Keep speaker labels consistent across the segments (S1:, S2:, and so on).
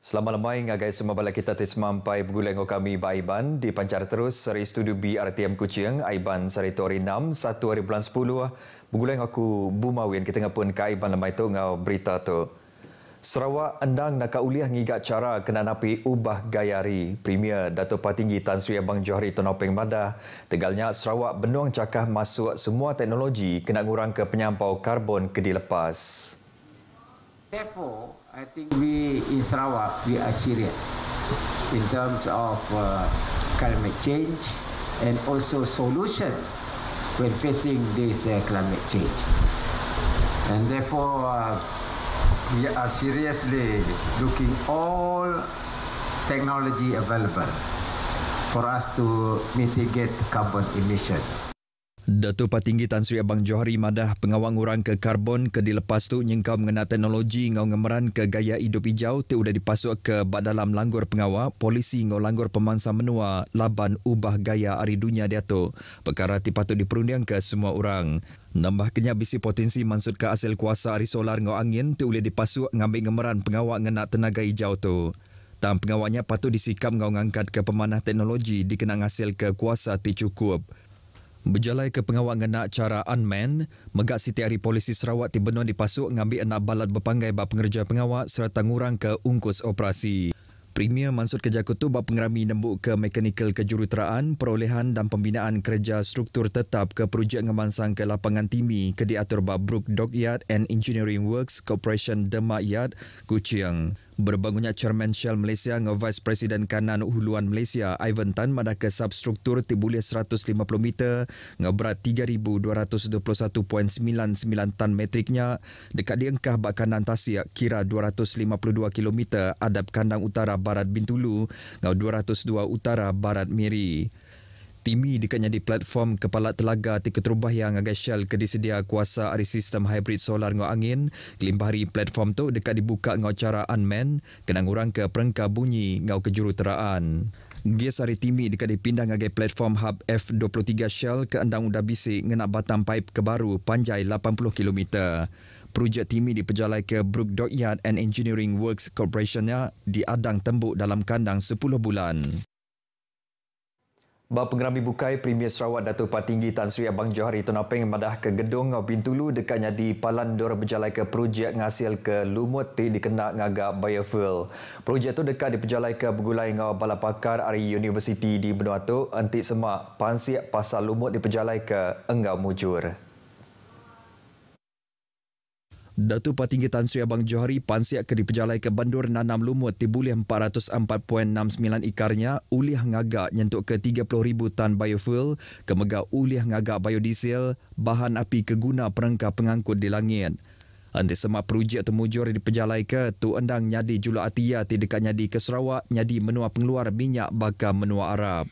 S1: Selamat lemai guys semua balik kita tes sampai pegulang kami Ba Aiban di pancar terus dari studio BRTM Kuching Aiban Sari Tori 6 1 hari bulan 10 pegulang aku Bumawin kita ngapun kai Aiban lemai itu ngau berita tu. Sarawak endang nak uliah ngigak cara kena napi ubah gayari Premier Dato Patinggi Tan Sri Abang Johari Tonopeng Mada tegalnya Sarawak benuang cakah masuk semua teknologi kena ngurang ke penyampau karbon ke dilepas. Therefore, I think we in Sarawak, we are serious in terms of uh, climate change and also solution when facing this uh, climate change. And therefore, uh, we are seriously looking all technology available for us to mitigate carbon emission. Datuk Patinggi Tan Sri Abang Johari Madah pengawang orang ke karbon ke dilepas tu nyengkau mengenal teknologi ngau ngemeran ke gaya hidup hijau tu udah dipasuk ke bak dalam langgur pengawa polisi ngau langgur pemangsa menua laban ubah gaya ari dunia dia tu perkara ti patut diperundiang ke semua orang Nambah kenyap bisi potensi mansud ke asal kuasa ari solar ngau angin tu udah dipasuk ngambil ngemeran pengawa ngena tenaga hijau tu Tam pengawanya patut disikap ngau ngangkat ke pemanah teknologi dikenang hasil ke kuasa ti cukup. Berjalai ke pengawal ngenak cara unmanned, megak siti hari polisi Sarawak di benua dipasuk ngambil anak balat berpanggai bak pengerja pengawal serta ngurang ke ungkus operasi. Premier Mansur Kerja Kutu pengerami nembuk ke mekanikal kejuruteraan, perolehan dan pembinaan kerja struktur tetap ke projek ngemansang ke lapangan timi ke diatur bak Brook Dockyard and Engineering Works Corporation Demak Yard, Kuching. Berbangunnya Chairman Shell Malaysia dengan Vice President Kanan Huluan Malaysia Ivan Tan madaka substruktur tibulia 150 meter dengan berat 3,221.99 tan metriknya dekat diengkah bak kanan tasik kira 252 km adab kandang utara barat Bintulu dengan 202 utara barat Miri. Timi dikanya di platform Kepala Telaga Tiket Rubah yang agak syal ke disedia kuasa ari sistem hybrid solar ngau angin. Kelimpah hari platform tu dekat dibuka ngau cara unman, kena ngurang ke perengka bunyi ngau kejuru teraan. Gias hari Timi dekat dipindah ngagai platform hub F23 Shell ke Endang Udah Bisik ngena batang pipe ke baru panjai 80km. Projek Timi diperjalai ke Brook Dockyard and Engineering Works Corporationnya di Adang Tembuk dalam kandang 10 bulan. Bar Pengerami Bukai Premier Sarawak Datuk Patinggi Tan Sri Abang Johari Tonopeng madah ke gedung Bintulu dekatnya di Palan Dora Berjalai ke projek ngasil ke lumut ti dikena ngaga biofuel. Projek tu dekat di Berjalai ke Begulai ngau Bala Pakar Ari University di Benua Tu antik semak pansiak pasal lumut di Berjalai ke enggau mujur. Datu Patinggi Tan Sri Abang Johari pansiak ke dipejalai ke Bandur Nanam Lumut ti bulih 404.69 ikarnya ulih ngagak nyentuk ke 30,000 tan biofuel, kemega ulih ngagak biodiesel, bahan api keguna perengka pengangkut di langit. Anti semak perujik atau mujur di pejalai ke Tu Endang Nyadi Julu Atiyah di dekat Nyadi ke Sarawak Nyadi menua pengeluar minyak bakar menua Arab.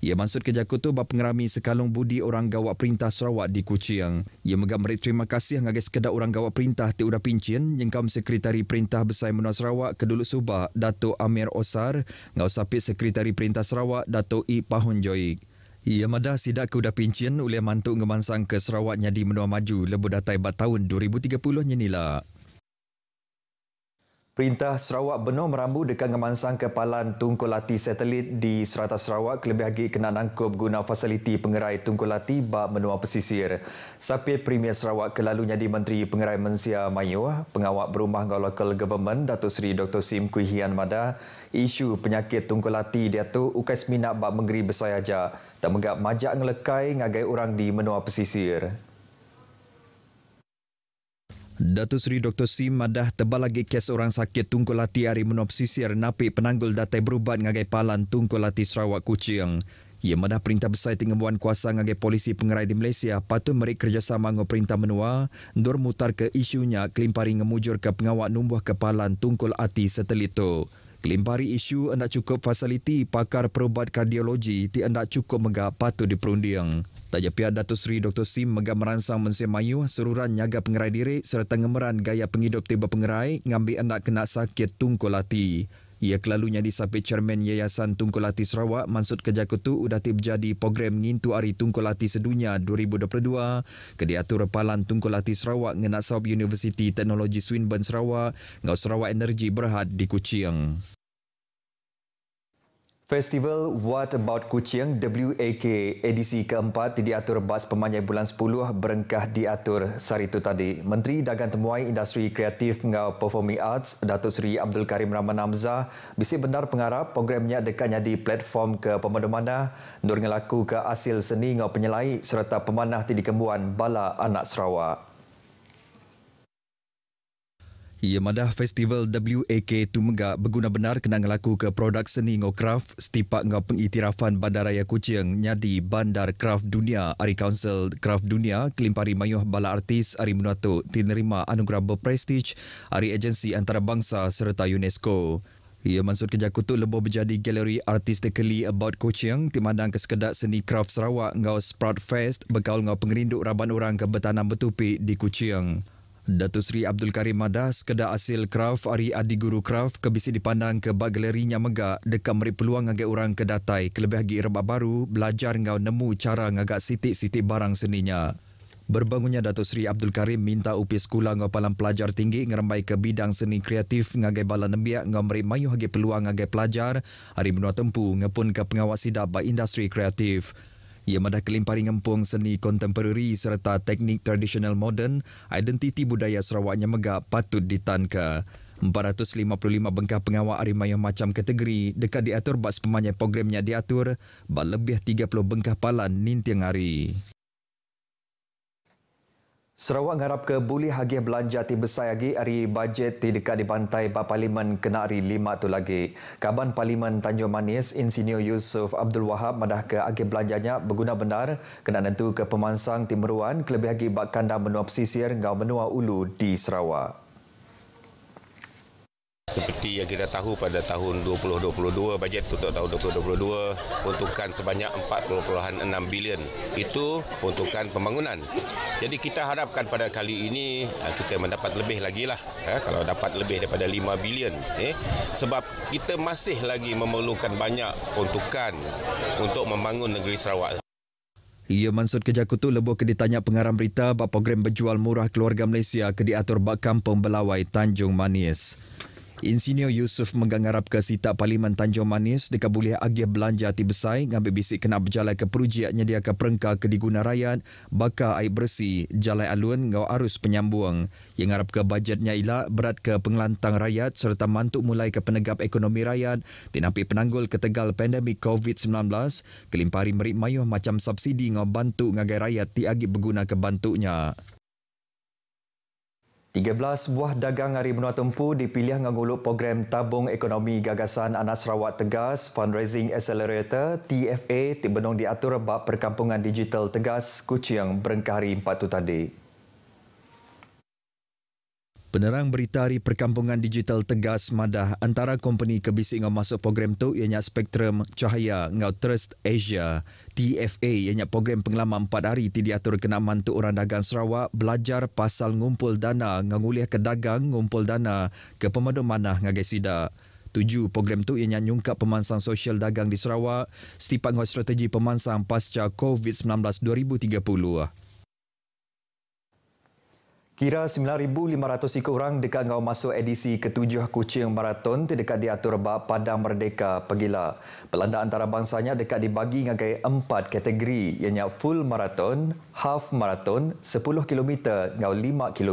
S1: Ia ya, maksud kerja kutu berpengerami sekalung budi orang gawat perintah Sarawak di Kuching. Ia ya, megam beri terima kasih ngagai sekedar orang gawat perintah ti udah pincin yang nyengkam sekretari perintah besar Menua Sarawak ke dulu Subak, Dato' Amir Osar, ngau sapi sekretari perintah Sarawak, Dato' I. Pahun Joik. Ia ya, madah sidak ke udah pincin oleh mantuk ngemansang ke Sarawak nyadi Menua Maju lebu datai bat tahun 2030 nyenila. Perintah Sarawak Benuh merambu dekat memasang kepalan Tungku Lati Satelit di Serata Sarawak kelebih lagi kena nangkup guna fasiliti pengerai Tungku Lati bak menua pesisir. Sapir Premier Sarawak kelalunya di Menteri Pengerai Mensia Mayu, pengawak berumah dengan local government Datuk Seri Dr. Sim Kui Hian Mada, isu penyakit Tungku Lati dia tu ukai seminak bak mengeri besar aja. Tak menggap majak ngelekai ngagai orang di menua pesisir. Datuk Seri Dr. Sim Madah tebal lagi kes orang sakit Tunku Lati hari menopsisir napi penanggul datai berubat ngagai palan Tunku Lati Sarawak Kuching. Ia ya, madah perintah besar tinggembuan kuasa ngagai polisi pengerai di Malaysia patut merik kerjasama ngau perintah menua dur mutar ke isunya kelimpari ngemujur ke pengawak numbuh kepalan Tunku Lati setelitu. itu. Kelimpari isu anda cukup fasiliti pakar perubat kardiologi ti anda cukup mega patut diperunding. Tajak pihak Datuk Seri Dr. Sim mega merangsang mensi mayu seruran nyaga pengerai diri serta ngemeran gaya penghidup tiba pengerai ngambil anda kena sakit tungkul hati. Ia kelalunya disapi Chairman Yayasan Tunku Lati Sarawak maksud kerja ketu udah tiba jadi program ngintu hari Tunku Lati Sedunia 2022 ke diatur palan Tunku Lati Sarawak ngena sahab Teknologi Swinburne Sarawak ngau Sarawak Energi Berhad di Kuching. Festival What About Kuching WAK edisi keempat diatur bas pemanjai bulan 10 berengkah diatur sehari itu tadi. Menteri Dagang Temuai Industri Kreatif Ngau Performing Arts, Datuk Seri Abdul Karim Rahman Hamzah, bisik benar pengarap programnya dekatnya di platform ke pemandu-mana, nur ngelaku ke hasil seni ngau penyelai serta pemanah tidik kembuan bala anak Sarawak. Ia madah Festival WAK Tumega berguna benar kena ngelaku ke produk seni kraf setipak ngau pengiktirafan Bandaraya Kucing nyadi Bandar Kraf Dunia Ari Council Kraf Dunia kelimpari mayuh bala artis Ari Munato tinerima anugerah berprestij Ari Agensi Antarabangsa serta UNESCO. Ia mansur kerja kutuk lebih menjadi galeri artis artistically about Kuching di mana kesekedak seni kraf Sarawak ngau Sprout Fest bergaul ngau pengerinduk raban orang ke betanam betupi di Kuching. Datu Sri Abdul Karim Madas, kedah asil kraf Ari Adi Guru Kraf kebisi dipandang ke bak galerinya megak dekat meri peluang agak orang ke datai kelebih lagi rebak baru belajar ngau nemu cara ngagak sitik-sitik barang seninya. Berbangunnya Datu Sri Abdul Karim minta upi sekolah ngau palang pelajar tinggi ngerembai ke bidang seni kreatif ngagai bala nembiak ngau meri mayu hagi peluang ngagai pelajar hari menua tempu ngepun ke pengawas sidak industri kreatif. Ia madah kelimpari ngempung seni kontemporari serta teknik tradisional moden, identiti budaya Sarawaknya megap patut ditanka. 455 bengkah pengawal arimaya macam kategori dekat diatur bas pemanjai programnya diatur, bak lebih 30 bengkah palan ninting hari. Sarawak ngarap ke buli hagi belanja ti besar lagi hari bajet ti dekat di pantai Pak Parlimen kena hari lima tu lagi. Kaban Parlimen Tanjung Manis, Insinyur Yusuf Abdul Wahab madah ke agi belanjanya berguna benar kena nentu ke pemansang timuruan kelebih lagi bak kandang menua pesisir ngau menua ulu di Sarawak. Seperti yang kita tahu pada tahun 2022, bajet untuk tahun 2022 peruntukan sebanyak 40.6 bilion. Itu peruntukan pembangunan. Jadi kita harapkan pada kali ini ah, kita mendapat lebih lagi lah. Eh, kalau dapat lebih daripada 5 bilion. Eh, sebab kita masih lagi memerlukan banyak peruntukan untuk membangun negeri Sarawak. Ia Mansur kerja kutu lebuh ke ditanya pengarang berita bak program berjual murah keluarga Malaysia ke diatur bak kampung Tanjung Manis. Insinyur Yusuf menggangarap ke sitak Parlimen Tanjung Manis deka boleh agih belanja ti besai ngambil bisik kena berjalan ke peruji dia nyedia ke perengka ke diguna rakyat bakar air bersih jalan alun ngau arus penyambung yang ngarap ke bajetnya ialah berat ke pengelantang rakyat serta mantuk mulai ke penegap ekonomi rakyat tinapi penanggul ketegal pandemik COVID-19 kelimpari merik mayuh macam subsidi ngau bantu ngagai rakyat ti agih berguna ke bantunya. 13 buah dagang hari benua tempu dipilih mengulut program Tabung Ekonomi Gagasan Anak Sarawak Tegas Fundraising Accelerator TFA Tibenong Diatur Bak Perkampungan Digital Tegas Kuching Berengkari 4 tu tadi. Penerang beritari perkampungan digital tegas madah antara company kebising yang masuk program tu ianya Spectrum Cahaya Ngau Trust Asia TFA ianya program penglama 4 hari ti diatur kena mantu orang dagang Sarawak belajar pasal ngumpul dana ngangulih ke dagang ngumpul dana ke pemandu manah ngagai sida. Tuju program tu ianya nyungkap pemansang sosial dagang di Sarawak setipat ngau strategi pemansang pasca COVID-19 2030. Kira 9,500 ikut orang dekat ngau masuk edisi ketujuh kucing maraton terdekat diatur bak Padang Merdeka Pegila. Pelanda antarabangsanya dekat dibagi ngagai empat kategori ianya full maraton, half maraton, 10 km ngau 5 km.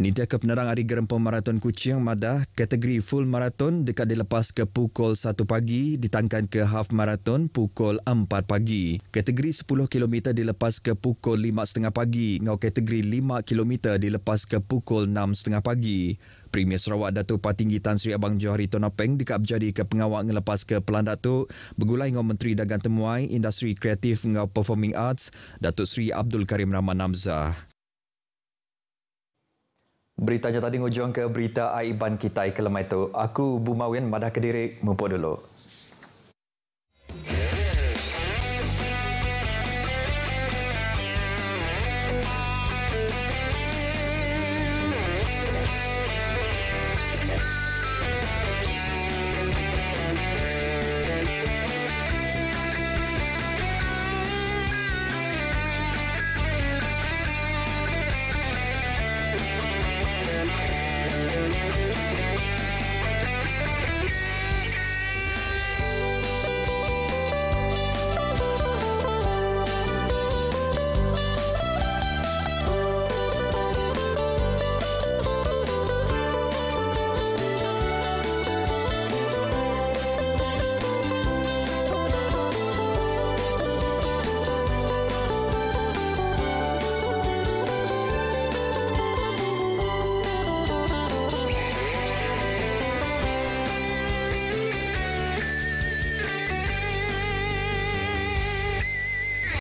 S1: Nita ke kepenerang hari gerempa Maraton Kuching Madah kategori full maraton dekat dilepas ke pukul 1 pagi ditangkan ke half maraton pukul 4 pagi. Kategori 10km dilepas ke pukul 5.30 pagi ngau kategori 5km dilepas ke pukul 6.30 pagi. Premier Sarawak Datuk Patinggi Tan Sri Abang Johari Tonopeng dekat berjadi ke pengawak ngelepas ke Pelan Datuk bergulai ngau Menteri Dagang Temuai Industri Kreatif ngau Performing Arts Datuk Sri Abdul Karim Rahman Namzah. Beritanya tadi ngujung ke berita Aiban Kitai Kelemai itu, Aku Bumawin Madah Kediri mumpuk dulu.